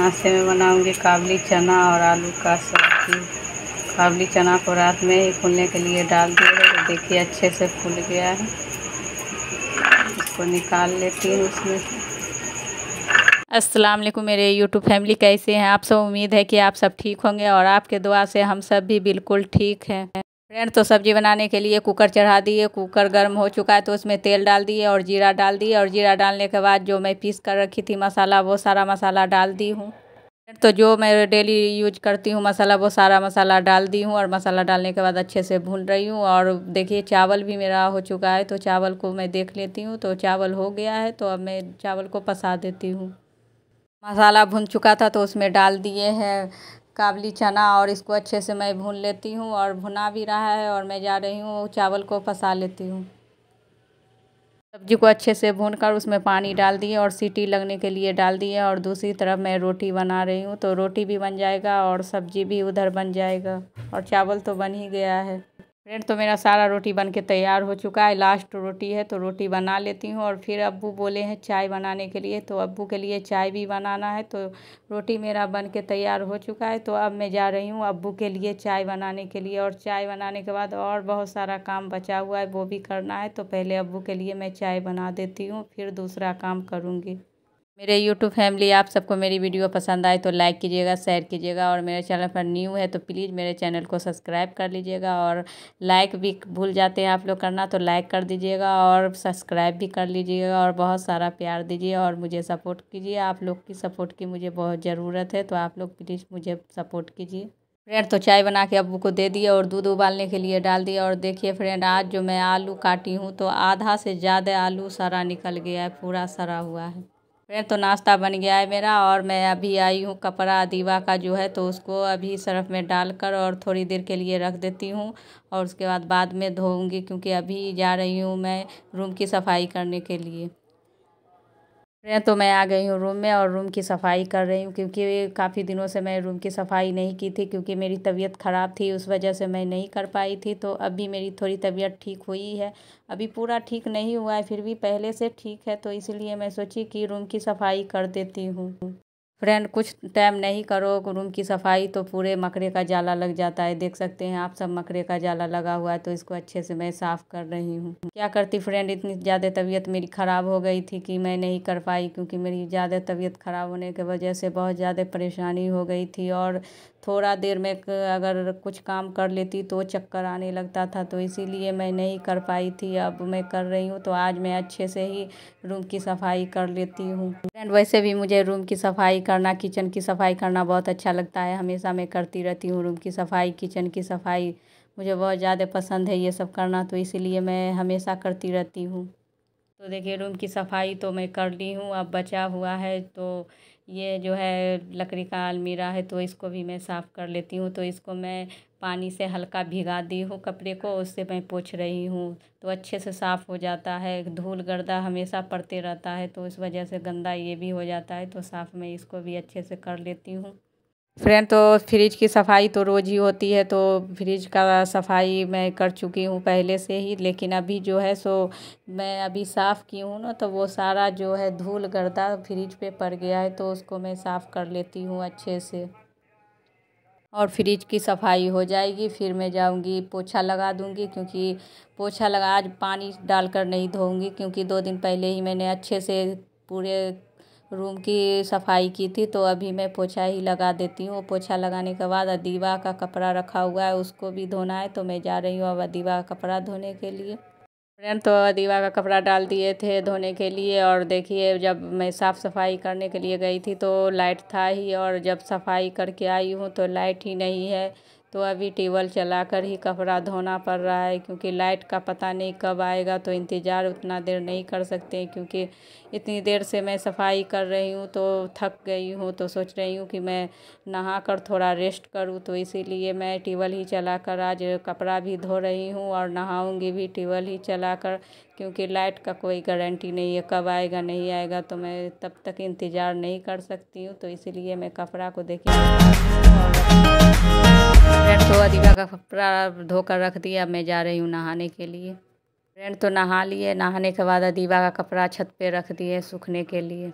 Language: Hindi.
नाश्ते में बनाऊंगी काबली चना और आलू का सब्जी काबली चना को रात में ही फूलने के लिए डाल दिए तो देखिए अच्छे से फूल गया है इसको निकाल लेती हूँ उसमें से अस्सलाम मेरे यूट्यूब फैमिली कैसे हैं आप सब उम्मीद है कि आप सब ठीक होंगे और आपके दुआ से हम सब भी बिल्कुल ठीक हैं फ्रेंड तो सब्ज़ी बनाने के लिए कुकर चढ़ा दिए कुकर गर्म हो चुका है तो उसमें तेल डाल दिए और जीरा डाल दिए और जीरा डालने के बाद जो मैं पीस कर रखी थी मसाला वो सारा मसाला डाल दी हूँ तो जो मैं डेली यूज करती हूँ मसाला वो सारा मसाला डाल दी हूँ और मसाला डालने के बाद अच्छे से भून रही हूँ और देखिए चावल भी मेरा हो चुका है तो चावल को मैं देख लेती हूँ तो चावल हो गया है तो अब मैं चावल को पसा देती हूँ मसाला भुन चुका था तो उसमें डाल दिए हैं काबली चना और इसको अच्छे से मैं भून लेती हूँ और भुना भी रहा है और मैं जा रही हूँ चावल को फंसा लेती हूँ सब्जी को अच्छे से भून कर उसमें पानी डाल दिए और सीटी लगने के लिए डाल दिए और दूसरी तरफ मैं रोटी बना रही हूँ तो रोटी भी बन जाएगा और सब्जी भी उधर बन जाएगा और चावल तो बन ही गया है फ्रेंड तो मेरा सारा रोटी बन के तैयार हो चुका है लास्ट रोटी है तो रोटी बना लेती हूँ और फिर अब्बू बोले हैं चाय बनाने के लिए तो अब्बू के लिए चाय भी बनाना है तो रोटी मेरा बन के तैयार हो चुका है तो अब मैं जा रही हूँ अब्बू के लिए चाय बनाने के लिए और चाय बनाने के बाद और बहुत सारा काम बचा हुआ है वो भी करना है तो पहले अब्बू के लिए मैं चाय बना देती हूँ फिर दूसरा काम करूँगी मेरे यूट्यूब फैमिली आप सबको मेरी वीडियो पसंद आए तो लाइक कीजिएगा शेयर कीजिएगा और मेरे चैनल पर न्यू है तो प्लीज़ मेरे चैनल को सब्सक्राइब कर लीजिएगा और लाइक भी भूल जाते हैं आप लोग करना तो लाइक कर दीजिएगा और सब्सक्राइब भी कर लीजिएगा और बहुत सारा प्यार दीजिए और मुझे सपोर्ट कीजिए आप लोग की सपोर्ट की मुझे बहुत ज़रूरत है तो आप लोग प्लीज़ मुझे सपोर्ट कीजिए फ्रेंड तो चाय बना के अबू को दे दिए और दूध उबालने के लिए डाल दिया और देखिए फ्रेंड आज जो मैं आलू काटी हूँ तो आधा से ज़्यादा आलू सारा निकल गया है पूरा सरा हुआ है फिर तो नाश्ता बन गया है मेरा और मैं अभी आई हूँ कपड़ा दीवा का जो है तो उसको अभी सर्फ़ में डालकर और थोड़ी देर के लिए रख देती हूँ और उसके बाद बाद में धोऊँगी क्योंकि अभी जा रही हूँ मैं रूम की सफाई करने के लिए तो मैं आ गई हूँ रूम में और रूम की सफाई कर रही हूँ क्योंकि काफ़ी दिनों से मैं रूम की सफाई नहीं की थी क्योंकि मेरी तबीयत ख़राब थी उस वजह से मैं नहीं कर पाई थी तो अभी मेरी थोड़ी तबीयत ठीक हुई है अभी पूरा ठीक नहीं हुआ है फिर भी पहले से ठीक है तो इसलिए मैं सोची कि रूम की सफाई कर देती हूँ फ्रेंड कुछ टाइम नहीं करो रूम की सफाई तो पूरे मकड़े का जाला लग जाता है देख सकते हैं आप सब मकड़े का जाला लगा हुआ है तो इसको अच्छे से मैं साफ़ कर रही हूँ क्या करती फ्रेंड इतनी ज़्यादा तबीयत मेरी ख़राब हो गई थी कि मैं नहीं कर पाई क्योंकि मेरी ज़्यादा तबीयत ख़राब होने की वजह से बहुत ज़्यादा परेशानी हो गई थी और थोड़ा देर में अगर कुछ काम कर लेती तो चक्कर आने लगता था तो इसीलिए मैं नहीं कर पाई थी अब मैं कर रही हूँ तो आज मैं अच्छे से ही रूम की सफाई कर लेती हूँ फ्रेंड वैसे भी मुझे रूम की सफाई करना किचन की सफाई करना बहुत अच्छा लगता है हमेशा मैं करती रहती हूँ रूम की सफाई किचन की सफाई मुझे बहुत ज़्यादा पसंद है ये सब करना तो इसीलिए मैं हमेशा करती रहती हूँ तो देखिए रूम की सफाई तो मैं कर ली हूँ अब बचा हुआ है तो ये जो है लकड़ी का अलमीरा है तो इसको भी मैं साफ़ कर लेती हूँ तो इसको मैं पानी से हल्का भिगा दी हूँ कपड़े को उससे मैं पोछ रही हूँ तो अच्छे से साफ़ हो जाता है धूल गर्दा हमेशा पड़ते रहता है तो इस वजह से गंदा ये भी हो जाता है तो साफ़ मैं इसको भी अच्छे से कर लेती हूँ फ्रेंड तो फ्रिज की सफाई तो रोज़ ही होती है तो फ्रिज का सफाई मैं कर चुकी हूँ पहले से ही लेकिन अभी जो है सो मैं अभी साफ़ की हूँ ना तो वो सारा जो है धूल गर्दा फ्रिज पे पड़ गया है तो उसको मैं साफ़ कर लेती हूँ अच्छे से और फ्रिज की सफाई हो जाएगी फिर मैं जाऊँगी पोछा लगा दूँगी क्योंकि पोछा लगा आज पानी डालकर नहीं धोऊँगी क्योंकि दो दिन पहले ही मैंने अच्छे से पूरे रूम की सफाई की थी तो अभी मैं पोछा ही लगा देती हूँ पोछा लगाने के बाद अदीवा का कपड़ा रखा हुआ है उसको भी धोना है तो मैं जा रही हूँ अब अदीवा का कपड़ा धोने के लिए फ्रेंड तो अदीवा का कपड़ा डाल दिए थे धोने के लिए और देखिए जब मैं साफ़ सफाई करने के लिए गई थी तो लाइट था ही और जब सफाई करके आई हूँ तो लाइट ही नहीं है तो अभी टेबल चलाकर ही कपड़ा धोना पड़ रहा है क्योंकि लाइट का पता नहीं कब आएगा तो इंतज़ार उतना देर नहीं कर सकते क्योंकि इतनी देर से मैं सफाई कर रही हूँ तो थक गई हूँ तो सोच रही हूँ कि मैं नहा कर थोड़ा रेस्ट करूँ तो इसीलिए मैं टेबल ही चला कर आज कपड़ा भी धो रही हूँ और नहाऊँगी भी टेबल ही चला कर क्योंकि लाइट का कोई गारंटी नहीं है कब आएगा नहीं आएगा तो मैं तब तक इंतज़ार नहीं कर सकती हूँ तो इसीलिए मैं कपड़ा को देखी का कपड़ा धोकर रख दिया मैं जा रही हूँ नहाने के लिए फ्रेंड तो नहा लिए नहाने के बाद दीवा का कपड़ा छत पे रख दिए सूखने के लिए